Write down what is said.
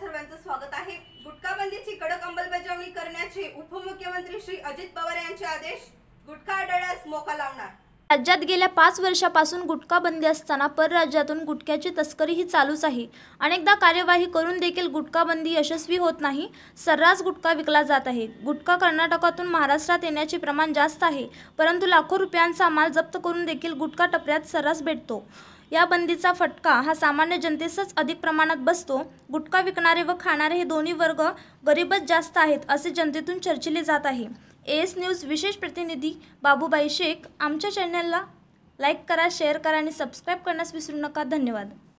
सर्वांचं स्वागत आहे बंदीची कडक अंमलबजावणी करण्याचे उपमुख्यमंत्री श्री अजित पवार यांचे आदेश गुटखा आढळल्यास मोका लावणार राज्यात गेल्या पाच वर्षापासून गुटखा बंदी असताना परराज्यातून गुटख्याची तस्करी ही चालूच आहे अनेकदा कार्यवाही करून देखील गुटखा बंदी यशस्वी होत नाही सर्रास गुटखा विकला जात आहे गुटखा कर्नाटकातून महाराष्ट्रात येण्याचे प्रमाण जास्त आहे परंतु लाखो रुपयांचा माल जप्त करून देखील गुटखा टपऱ्यात सर्रास भेटतो या बंदीचा फटका हा सामान्य जनतेसच अधिक प्रमाणात बसतो गुटखा विकणारे व खाणारे हे दोन्ही वर्ग गरीबच जास्त आहेत असे जनतेतून चर्चिले जात आहे एस न्यूज विशेष प्रतिनिधी बाबूबाई शेख आमच्या चॅनलला लाईक करा शेअर करा आणि सबस्क्राईब करण्यास विसरू नका धन्यवाद